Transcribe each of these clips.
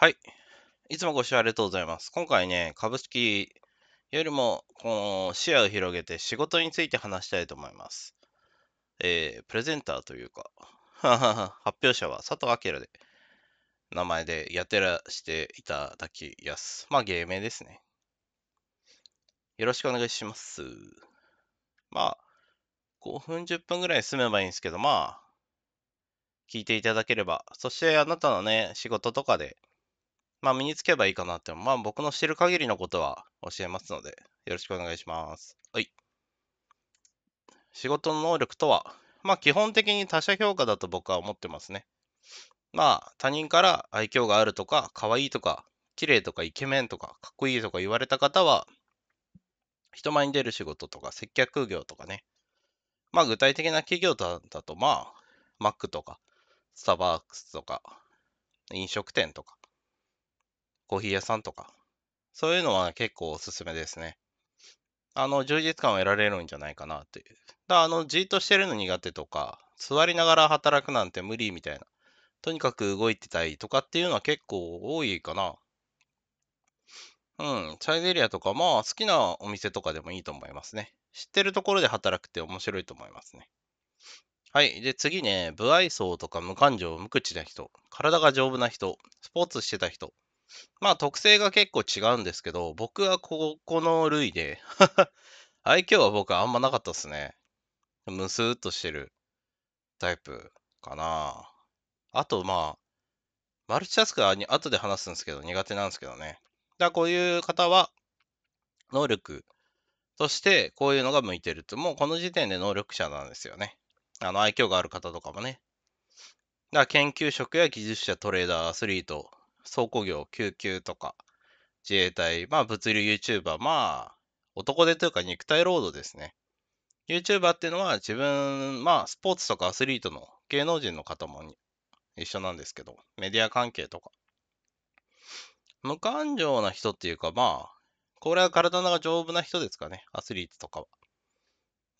はい。いつもご視聴ありがとうございます。今回ね、株式よりも、この視野を広げて仕事について話したいと思います。えー、プレゼンターというか、発表者は佐藤明で、名前でやてらしていただきやす。まあ、芸名ですね。よろしくお願いします。まあ、5分、10分ぐらい済めばいいんですけど、まあ、聞いていただければ、そしてあなたのね、仕事とかで、まあ、身につけばいいかなって、まあ、僕の知る限りのことは教えますので、よろしくお願いします。はい。仕事の能力とは、まあ、基本的に他者評価だと僕は思ってますね。まあ、他人から愛嬌があるとか、可愛いとか、綺麗とか、イケメンとか、かっこいいとか言われた方は、人前に出る仕事とか、接客業とかね。まあ、具体的な企業だだと、まあ、マックとか、スターバックスとか、飲食店とか、コーヒー屋さんとか、そういうのは結構おすすめですね。あの、充実感を得られるんじゃないかなっていう。だからあの、じっとしてるの苦手とか、座りながら働くなんて無理みたいな。とにかく動いてたいとかっていうのは結構多いかな。うん、チャイゼリアとか、まあ、好きなお店とかでもいいと思いますね。知ってるところで働くって面白いと思いますね。はい。で、次ね、無愛想とか無感情、無口な人、体が丈夫な人、スポーツしてた人、まあ特性が結構違うんですけど、僕はここの類で 愛嬌は僕はあんまなかったっすね。むすーっとしてるタイプかな。あとまあ、マルチタスクは後で話すんですけど、苦手なんですけどね。だからこういう方は、能力としてこういうのが向いてるって、もうこの時点で能力者なんですよね。あの、愛嬌がある方とかもね。だから研究職や技術者、トレーダー、アスリート、倉庫業、救急とか、自衛隊、まあ物流 YouTuber、まあ男でというか肉体労働ですね。YouTuber っていうのは自分、まあスポーツとかアスリートの芸能人の方も一緒なんですけど、メディア関係とか。無感情な人っていうか、まあ、これは体が丈夫な人ですかね、アスリートとかは。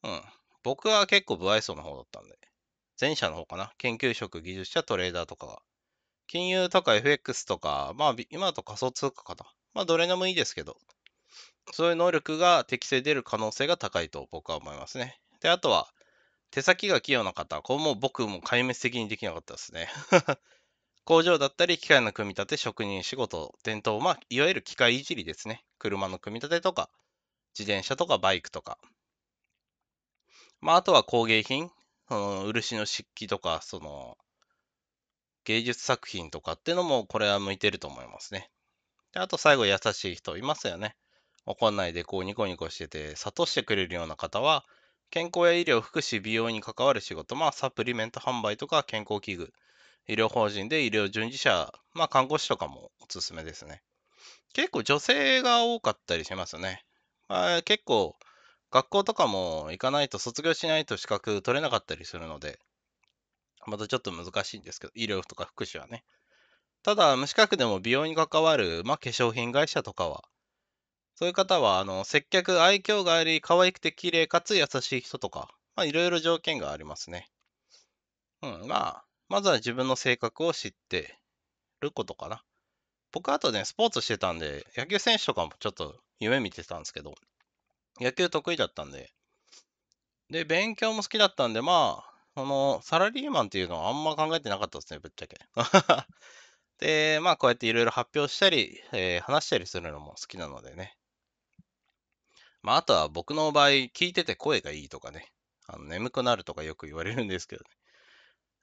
うん。僕は結構不愛想な方だったんで。前者の方かな。研究職、技術者、トレーダーとかが。金融とか FX とか、まあ、今だと仮想通貨かな。まあ、どれでもいいですけど、そういう能力が適正出る可能性が高いと僕は思いますね。で、あとは、手先が器用な方、これも僕も壊滅的にできなかったですね。工場だったり、機械の組み立て、職人仕事、伝統、まあ、いわゆる機械いじりですね。車の組み立てとか、自転車とかバイクとか。まあ、あとは工芸品、その漆の漆器とか、その、芸術作品とかってのもこれは向いてると思いますね。であと最後優しい人いますよね。怒んないでこうニコニコしてて諭してくれるような方は健康や医療、福祉、美容に関わる仕事、まあサプリメント販売とか健康器具、医療法人で医療従事者、まあ看護師とかもおすすめですね。結構女性が多かったりしますね。まあ、結構学校とかも行かないと卒業しないと資格取れなかったりするので、またちょっと難しいんですけど、医療とか福祉はね。ただ、無資格でも美容に関わる、まあ、化粧品会社とかは、そういう方は、あの、接客、愛嬌があり、可愛くて綺麗かつ優しい人とか、まあ、いろいろ条件がありますね。うん、まあ、まずは自分の性格を知ってることかな。僕、あとね、スポーツしてたんで、野球選手とかもちょっと夢見てたんですけど、野球得意だったんで、で、勉強も好きだったんで、まあ、その、サラリーマンっていうのはあんま考えてなかったですね、ぶっちゃけ。で、まあ、こうやっていろいろ発表したり、えー、話したりするのも好きなのでね。まあ、あとは僕の場合、聞いてて声がいいとかね。あの眠くなるとかよく言われるんですけどね。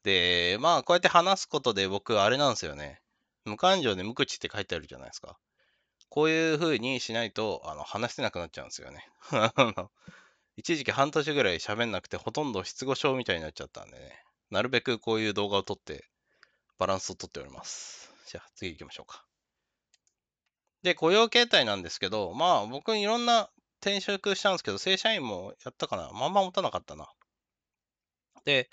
で、まあ、こうやって話すことで僕、あれなんですよね。無感情で無口って書いてあるじゃないですか。こういう風にしないと、あの、話せなくなっちゃうんですよね。一時期半年ぐらい喋んなくて、ほとんど失語症みたいになっちゃったんでね。なるべくこういう動画を撮って、バランスをとっております。じゃあ次行きましょうか。で、雇用形態なんですけど、まあ僕いろんな転職したんですけど、正社員もやったかな。まんま持たなかったな。で、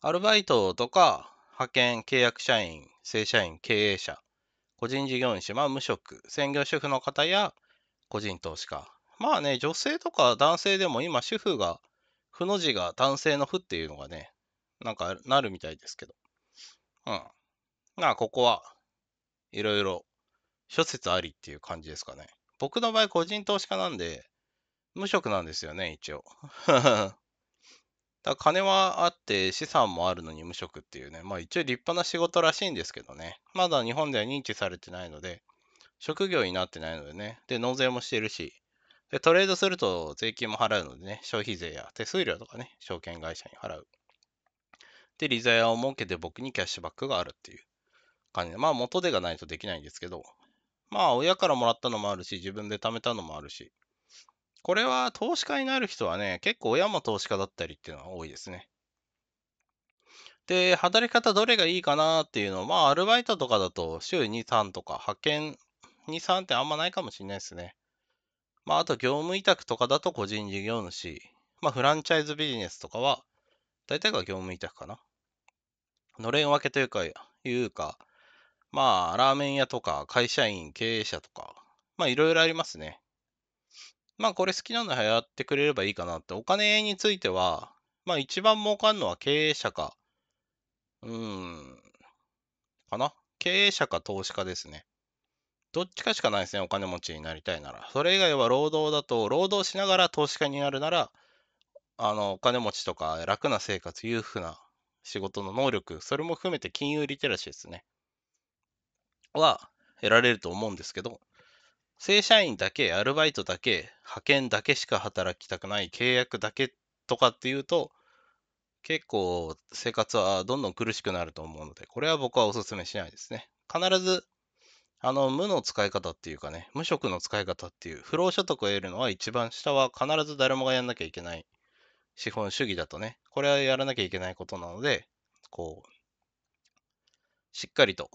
アルバイトとか、派遣、契約社員、正社員、経営者、個人事業主、まあ無職、専業主婦の方や個人投資家、まあね、女性とか男性でも今、主婦が、負の字が男性の負っていうのがね、なんかなるみたいですけど。うん。まあ、ここはいろいろ諸説ありっていう感じですかね。僕の場合、個人投資家なんで、無職なんですよね、一応。だ金はあって資産もあるのに無職っていうね、まあ一応立派な仕事らしいんですけどね、まだ日本では認知されてないので、職業になってないのでね、で、納税もしてるし、で、トレードすると税金も払うのでね、消費税や手数料とかね、証券会社に払う。で、利ざやを設けて僕にキャッシュバックがあるっていう感じで、まあ元手がないとできないんですけど、まあ親からもらったのもあるし、自分で貯めたのもあるし、これは投資家になる人はね、結構親も投資家だったりっていうのは多いですね。で、働き方どれがいいかなっていうのまあアルバイトとかだと週2、3とか派遣2、3ってあんまないかもしれないですね。まあ、あと業務委託とかだと個人事業主。まあ、フランチャイズビジネスとかは、大体が業務委託かな。のれん分けというか、いうか、まあ、ラーメン屋とか、会社員、経営者とか、まあ、いろいろありますね。まあ、これ好きなのはやってくれればいいかなって。お金については、まあ、一番儲かるのは経営者か、うーん、かな。経営者か投資家ですね。どっちかしかないですね、お金持ちになりたいなら。それ以外は労働だと、労働しながら投資家になるなら、あの、お金持ちとか楽な生活、裕福な仕事の能力、それも含めて金融リテラシーですね。は得られると思うんですけど、正社員だけ、アルバイトだけ、派遣だけしか働きたくない、契約だけとかっていうと、結構生活はどんどん苦しくなると思うので、これは僕はお勧めしないですね。必ずあの、無の使い方っていうかね、無職の使い方っていう、不労所得を得るのは一番下は必ず誰もがやんなきゃいけない資本主義だとね、これはやらなきゃいけないことなので、こう、しっかりと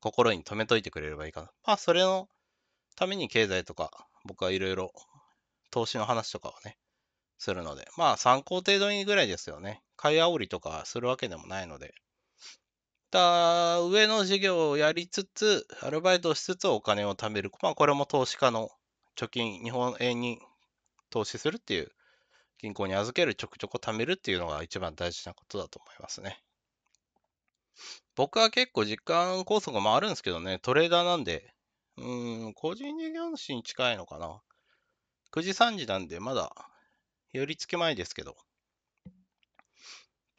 心に留めといてくれればいいかな。まあ、それのために経済とか、僕はいろいろ投資の話とかはね、するので、まあ、参考程度にぐらいですよね。買い煽りとかするわけでもないので。った上の事業をやりつつ、アルバイトをしつつお金を貯める。まあ、これも投資家の貯金、日本円に投資するっていう、銀行に預けるちょくちょく貯めるっていうのが一番大事なことだと思いますね。僕は結構実感拘束もあるんですけどね、トレーダーなんで、うん、個人事業主に近いのかな。9時3時なんで、まだ、寄り付き前ですけど。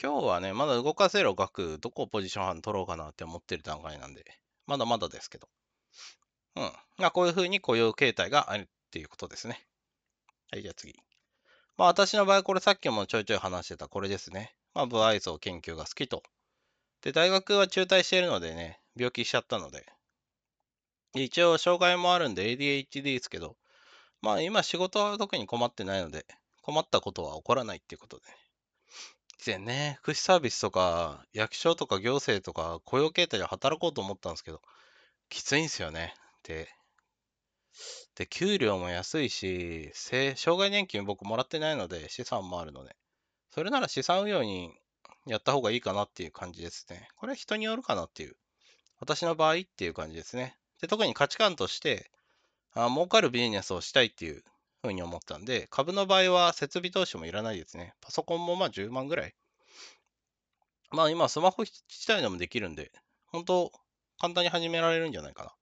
今日はね、まだ動かせる額、どこをポジション取ろうかなって思ってる段階なんで、まだまだですけど。うん。まあ、こういうふうに雇用形態があるっていうことですね。はい、じゃあ次。まあ、私の場合、これさっきもちょいちょい話してたこれですね。まあ、不愛想研究が好きと。で、大学は中退しているのでね、病気しちゃったので。一応、障害もあるんで ADHD ですけど、まあ、今仕事は特に困ってないので、困ったことは起こらないっていうことで、ね。でね、福祉サービスとか、役所とか行政とか、雇用形態で働こうと思ったんですけど、きついんですよね。で、で、給料も安いし、生障害年金僕もらってないので、資産もあるので、それなら資産運用にやった方がいいかなっていう感じですね。これは人によるかなっていう。私の場合っていう感じですね。で、特に価値観として、あ儲かるビジネスをしたいっていうふうに思ったんで、株の場合は設備投資もいらないですね。パソコンもまあ10万ぐらい。まあ今、スマホ自体でもできるんで、本当簡単に始められるんじゃないかな。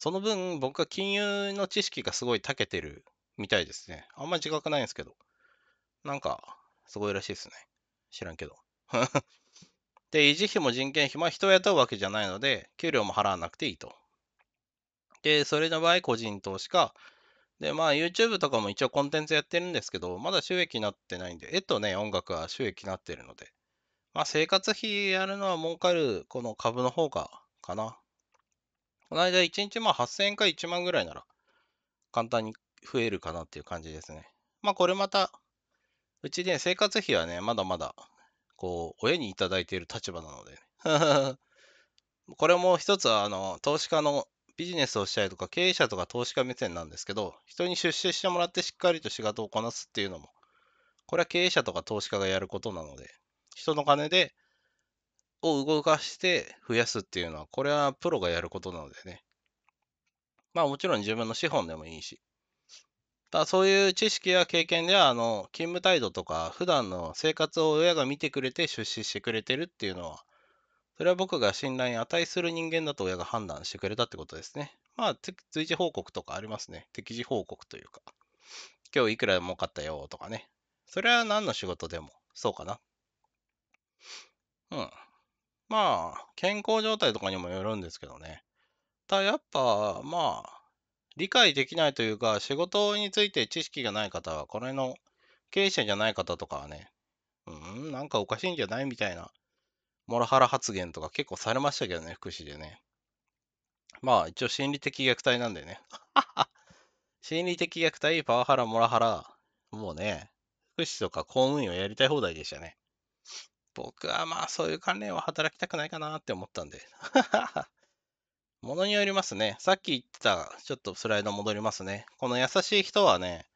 その分、僕は金融の知識がすごい長けてるみたいですね。あんまり自覚ないんですけど。なんか、すごいらしいですね。知らんけど。で、維持費も人件費も人を雇うわけじゃないので、給料も払わなくていいと。で、それの場合、個人投資か、で、まあ YouTube とかも一応コンテンツやってるんですけど、まだ収益になってないんで、絵とね、音楽は収益になってるので、まあ生活費やるのは儲かるこの株の方が、かな。この間1日まあ8000円か1万ぐらいなら、簡単に増えるかなっていう感じですね。まあこれまた、うちね、生活費はね、まだまだ、こう、親にいただいている立場なので、ね、これも一つは、あの、投資家のビジネスをしたりとか経営者とか投資家目線なんですけど、人に出資してもらってしっかりと仕事をこなすっていうのも、これは経営者とか投資家がやることなので、人の金で、を動かして増やすっていうのは、これはプロがやることなのでね。まあもちろん自分の資本でもいいし。だそういう知識や経験では、あの、勤務態度とか、普段の生活を親が見てくれて出資してくれてるっていうのは、それは僕が信頼に値する人間だと親が判断してくれたってことですね。まあ、随時報告とかありますね。適時報告というか。今日いくら儲かったよとかね。それは何の仕事でもそうかな。うん。まあ、健康状態とかにもよるんですけどね。ただやっぱ、まあ、理解できないというか、仕事について知識がない方は、これの経営者じゃない方とかはね、うん、なんかおかしいんじゃないみたいなモラハラ発言とか結構されましたけどね、福祉でね。まあ、一応心理的虐待なんでね。心理的虐待、パワハラ、モラハラ、もうね、福祉とか公務員をやりたい放題でしたね。僕はまあ、そういう関連は働きたくないかなって思ったんで。ものによりますね。さっき言ってた、ちょっとスライド戻りますね。この優しい人はね、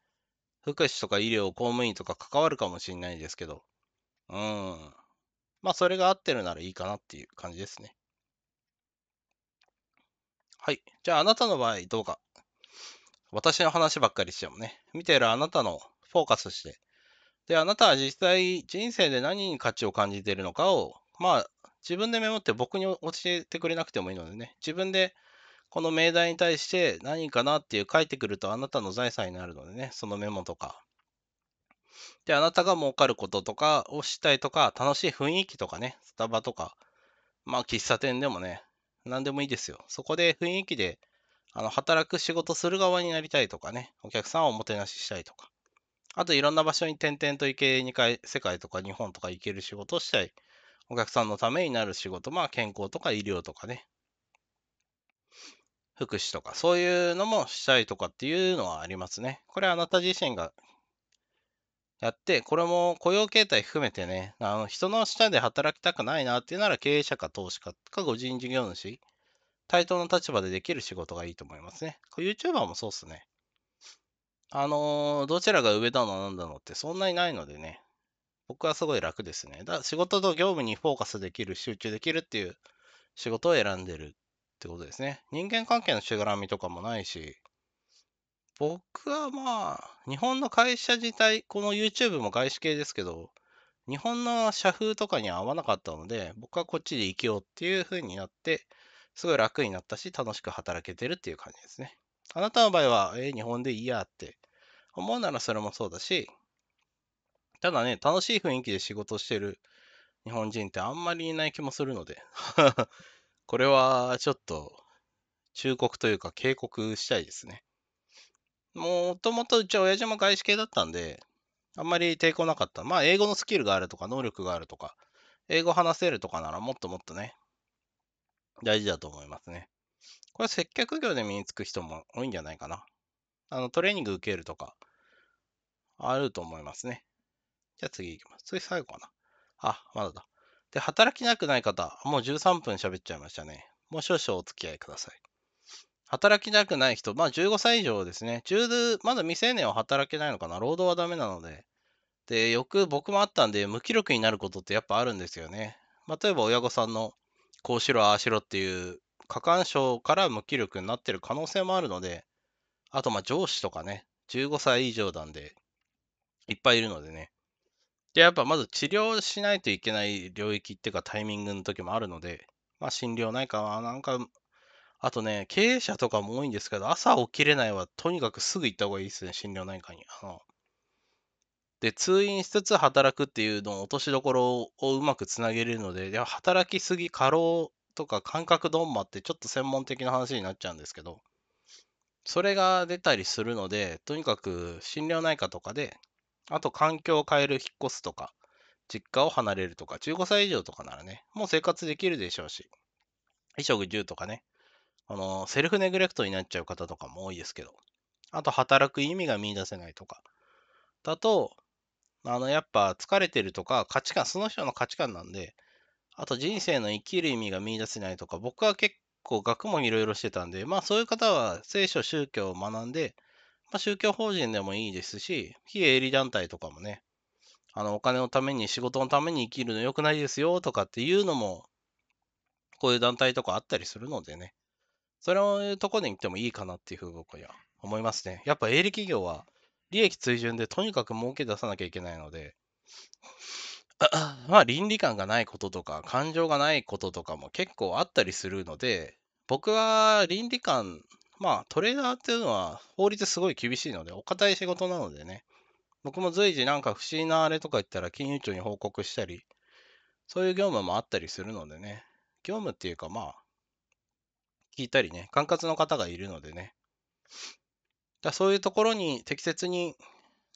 福祉とか医療、公務員とか関わるかもしれないですけど、うん。まあ、それが合ってるならいいかなっていう感じですね。はい。じゃあ、あなたの場合どうか。私の話ばっかりしてもね、見てるあなたのフォーカスして、で、あなたは実際人生で何に価値を感じているのかを、まあ、自分でメモって僕に教えてくれなくてもいいのでね、自分でこの命題に対して何かなっていう書いてくるとあなたの財産になるのでね、そのメモとか、で、あなたが儲かることとかをしたいとか、楽しい雰囲気とかね、スタバとか、まあ喫茶店でもね、何でもいいですよ。そこで雰囲気で、あの、働く仕事する側になりたいとかね、お客さんをおもてなししたいとか。あといろんな場所に転々と行け、2回、世界とか日本とか行ける仕事をしたい。お客さんのためになる仕事、まあ健康とか医療とかね、福祉とか、そういうのもしたいとかっていうのはありますね。これあなた自身がやって、これも雇用形態含めてね、あの人の下で働きたくないなっていうなら経営者か投資家か個人事業主、対等の立場でできる仕事がいいと思いますね。YouTuber もそうっすね。あのー、どちらが上だのなんだのってそんなにないのでね、僕はすごい楽ですね。だ仕事と業務にフォーカスできる、集中できるっていう仕事を選んでるってことですね。人間関係のしがらみとかもないし、僕はまあ、日本の会社自体、この YouTube も外資系ですけど、日本の社風とかには合わなかったので、僕はこっちで生きようっていう風になって、すごい楽になったし、楽しく働けてるっていう感じですね。あなたの場合は、えー、日本でいいやって思うならそれもそうだし、ただね、楽しい雰囲気で仕事してる日本人ってあんまりいない気もするので これはちょっと忠告というか警告したいですね。もともとうちは親父も外資系だったんで、あんまり抵抗なかった。まあ、英語のスキルがあるとか、能力があるとか、英語話せるとかならもっともっとね、大事だと思いますね。これは接客業で身につく人も多いんじゃないかな。あの、トレーニング受けるとか、あると思いますね。じゃあ次行きます。次最後かな。あ、まだだ。で、働きなくない方、もう13分喋っちゃいましたね。もう少々お付き合いください。働きたくない人、まあ15歳以上ですね。中、まだ未成年は働けないのかな。労働はダメなので。で、よく僕もあったんで、無気力になることってやっぱあるんですよね。まあ、例えば親御さんの、こうしろ、ああしろっていう、過干渉から無気力になってる可能性もあるので、あと、まあ上司とかね、15歳以上なんで、いっぱいいるのでね。で、やっぱまず治療しないといけない領域っていうかタイミングの時もあるので、まあ、心療内科はなんかあとね、経営者とかも多いんですけど、朝起きれないはとにかくすぐ行った方がいいですね、心療内科に。あので、通院しつつ働くっていうのを落としどころをうまくつなげれるので、で働きすぎ、過労とか感覚どんまってちょっと専門的な話になっちゃうんですけど、それが出たりするので、とにかく心療内科とかで、あと環境を変える引っ越すとか、実家を離れるとか、15歳以上とかならね、もう生活できるでしょうし、衣食住とかね、あの、セルフネグレクトになっちゃう方とかも多いですけど、あと働く意味が見出せないとか、だと、あの、やっぱ疲れてるとか価値観、その人の価値観なんで、あと人生の生きる意味が見出せないとか、僕は結構学問いろいろしてたんで、まあそういう方は聖書、宗教を学んで、まあ、宗教法人でもいいですし、非営利団体とかもね、あの、お金のために仕事のために生きるの良くないですよとかっていうのも、こういう団体とかあったりするのでね、それのところに行ってもいいかなっていうふうに僕は思いますね。やっぱ営利企業は利益追従でとにかく儲け出さなきゃいけないので、まあ倫理観がないこととか感情がないこととかも結構あったりするので、僕は倫理観、まあトレーダーっていうのは法律すごい厳しいので、お堅い仕事なのでね、僕も随時なんか不思議なあれとか言ったら金融庁に報告したり、そういう業務もあったりするのでね、業務っていうかまあ、聞いたりね、管轄の方がいるのでね。だそういうところに適切に、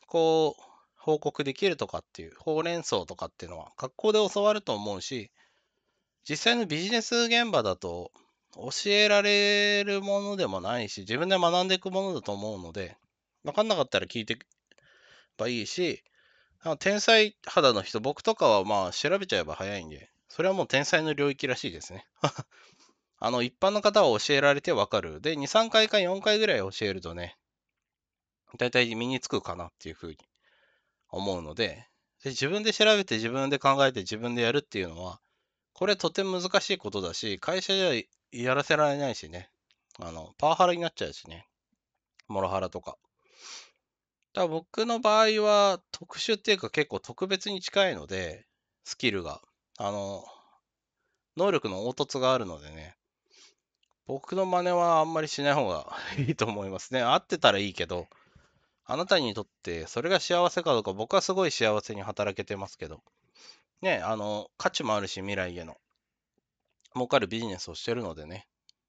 こう、報告できるとかっていう、ほうれん草とかっていうのは、学校で教わると思うし、実際のビジネス現場だと、教えられるものでもないし、自分で学んでいくものだと思うので、分かんなかったら聞いてばいいし、天才肌の人、僕とかはまあ調べちゃえば早いんで、それはもう天才の領域らしいですね。あの、一般の方は教えられてわかる。で、2、3回か4回ぐらい教えるとね、だいたい身につくかなっていうふうに思うので、で自分で調べて自分で考えて自分でやるっていうのは、これとても難しいことだし、会社ではやらせられないしね。あの、パワハラになっちゃうしね。モラハラとか。だから僕の場合は特殊っていうか結構特別に近いので、スキルが。あの、能力の凹凸があるのでね。僕の真似はあんまりしない方がいいと思いますね。合ってたらいいけど、あなたにとってそれが幸せかどうか、僕はすごい幸せに働けてますけど、ね、あの、価値もあるし、未来への、儲かるビジネスをしてるのでね、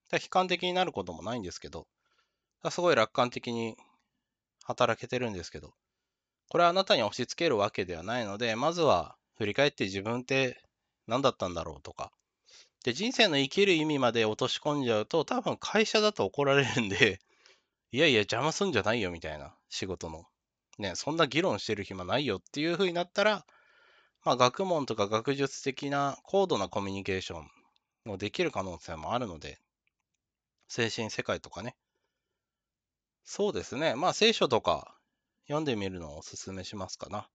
悲観的になることもないんですけど、すごい楽観的に働けてるんですけど、これはあなたに押し付けるわけではないので、まずは振り返って自分って何だったんだろうとか、で、人生の生きる意味まで落とし込んじゃうと、多分会社だと怒られるんで、いやいや、邪魔すんじゃないよみたいな、仕事の。ね、そんな議論してる暇ないよっていう風になったら、まあ、学問とか学術的な高度なコミュニケーションもできる可能性もあるので、精神世界とかね。そうですね。まあ、聖書とか読んでみるのをおすすめしますかな。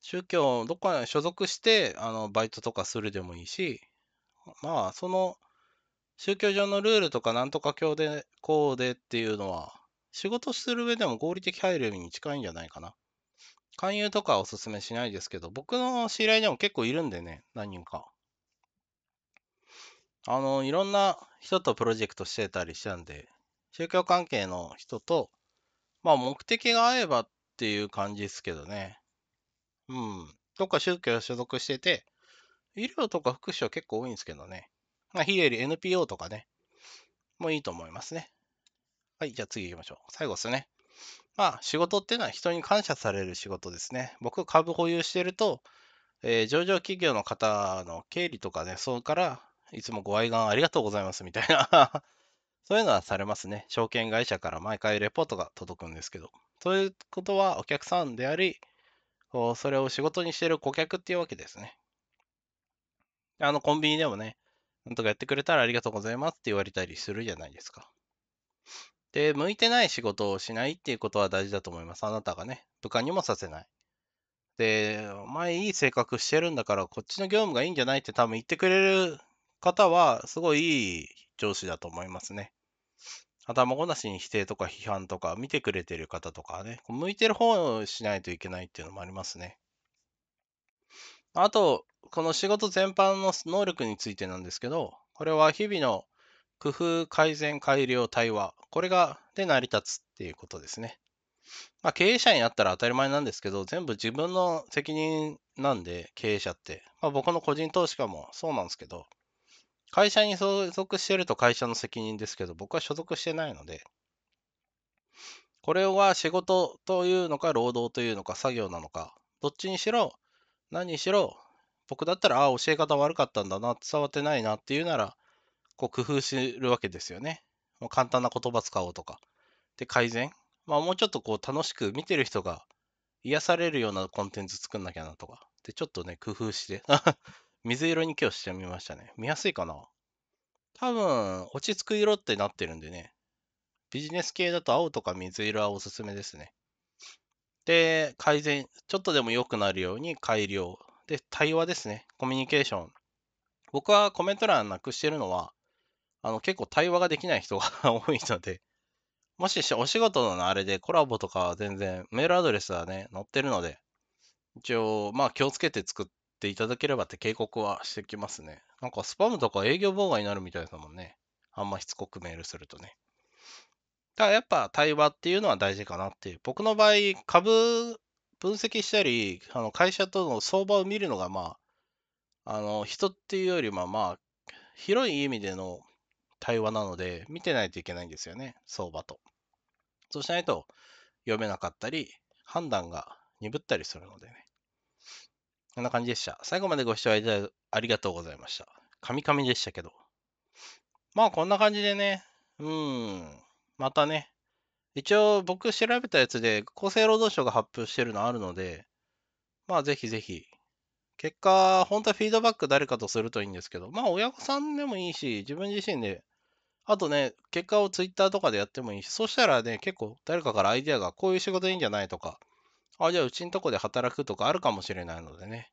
宗教、どこかに所属して、あの、バイトとかするでもいいし、まあ、その、宗教上のルールとかなんとか教で、こうでっていうのは、仕事する上でも合理的配慮に近いんじゃないかな。勧誘とかはおすすめしないですけど、僕の知り合いでも結構いるんでね、何人か。あの、いろんな人とプロジェクトしてたりしたんで、宗教関係の人と、まあ目的が合えばっていう感じですけどね。うん。どっか宗教所属してて、医療とか福祉は結構多いんですけどね。まあ、非営利 NPO とかね、もういいと思いますね。はい、じゃあ次行きましょう。最後ですね。まあ、仕事っていうのは人に感謝される仕事ですね。僕、株保有してると、えー、上場企業の方の経理とかね、そうから、いつもご愛願ありがとうございますみたいな そういうのはされますね。証券会社から毎回レポートが届くんですけど。そういうことはお客さんであり、それを仕事にしてる顧客っていうわけですね。あの、コンビニでもね、なんとかやってくれたらありがとうございますって言われたりするじゃないですか。で、向いてない仕事をしないっていうことは大事だと思います。あなたがね、部下にもさせない。で、お前いい性格してるんだから、こっちの業務がいいんじゃないって多分言ってくれる方は、すごいいい上司だと思いますね。頭ごなしに否定とか批判とか、見てくれてる方とかね、向いてる方をしないといけないっていうのもありますね。あと、この仕事全般の能力についてなんですけど、これは日々の工夫、改善、改良、対話、これが、で成り立つっていうことですね。まあ、経営者になったら当たり前なんですけど、全部自分の責任なんで、経営者って。まあ、僕の個人投資家もそうなんですけど、会社に所属してると会社の責任ですけど、僕は所属してないので、これは仕事というのか、労働というのか、作業なのか、どっちにしろ、何にしろ、僕だったら、ああ、教え方悪かったんだな、伝わってないなっていうなら、こう工夫するわけですよね。もう簡単な言葉使おうとか。で、改善。まあ、もうちょっとこう楽しく見てる人が癒されるようなコンテンツ作んなきゃなとか。で、ちょっとね、工夫して。水色に今日してみましたね。見やすいかな多分、落ち着く色ってなってるんでね。ビジネス系だと青とか水色はおすすめですね。で、改善。ちょっとでも良くなるように改良。で、対話ですね。コミュニケーション。僕はコメント欄なくしてるのは、あの、結構対話ができない人が 多いので、もしお仕事のあれでコラボとかは全然、メールアドレスはね、載ってるので、一応、まあ気をつけて作っていただければって警告はしてきますね。なんかスパムとか営業妨害になるみたいだもんね。あんましつこくメールするとね。だからやっぱ対話っていうのは大事かなっていう。僕の場合、株分析したり、あの会社との相場を見るのが、まあ、あの人っていうよりも、まあ、広い意味での対話なので、見てないといけないんですよね、相場と。そうしないと読めなかったり、判断が鈍ったりするのでね。こんな感じでした。最後までご視聴ありがとうございました。カミカミでしたけど。まあこんな感じでね、うん、またね、一応僕調べたやつで厚生労働省が発表してるのあるので、まあぜひぜひ。結果、本当はフィードバック誰かとするといいんですけど、まあ親御さんでもいいし、自分自身で、あとね、結果をツイッターとかでやってもいいし、そしたらね、結構誰かからアイデアがこういう仕事いいんじゃないとか、あ、じゃあうちんとこで働くとかあるかもしれないのでね。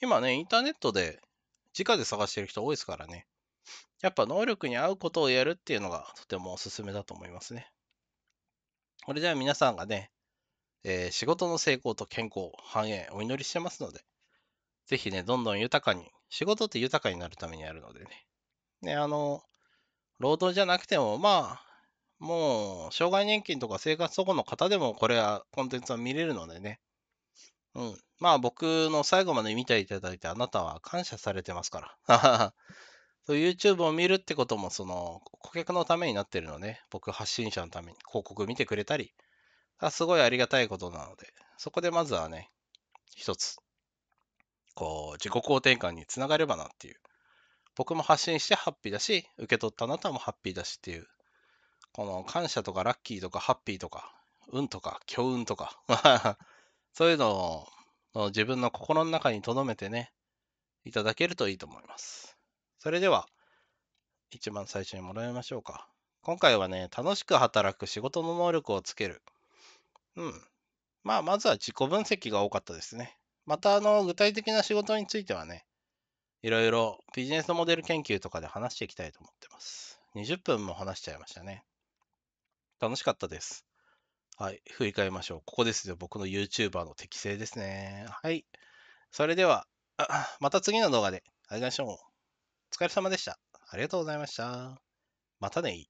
今ね、インターネットで直で探してる人多いですからね。やっぱ能力に合うことをやるっていうのがとてもおすすめだと思いますね。これでは皆さんがね、えー、仕事の成功と健康、繁栄、お祈りしてますので、ぜひね、どんどん豊かに、仕事って豊かになるためにやるのでね。ね、あの、労働じゃなくても、まあ、もう、障害年金とか生活保護の方でも、これは、コンテンツは見れるのでね。うん。まあ、僕の最後まで見ていただいて、あなたは感謝されてますから。そう YouTube を見るってことも、その、顧客のためになってるのね。僕、発信者のために広告見てくれたり、あすごいありがたいことなので、そこでまずはね、一つ、こう、自己肯定感につながればなっていう。僕も発信してハッピーだし、受け取ったあなたもハッピーだしっていう、この感謝とかラッキーとかハッピーとか、運とか、強運とか、そういうのを自分の心の中に留めてね、いただけるといいと思います。それでは、一番最初にもらいましょうか。今回はね、楽しく働く仕事の能力をつける。うん。まあ、まずは自己分析が多かったですね。また、あの、具体的な仕事についてはね、いろいろビジネスモデル研究とかで話していきたいと思ってます。20分も話しちゃいましたね。楽しかったです。はい。振り返りましょう。ここですよ。僕の YouTuber の適性ですね。はい。それでは、また次の動画で会いましょう。お疲れ様でした。ありがとうございました。またね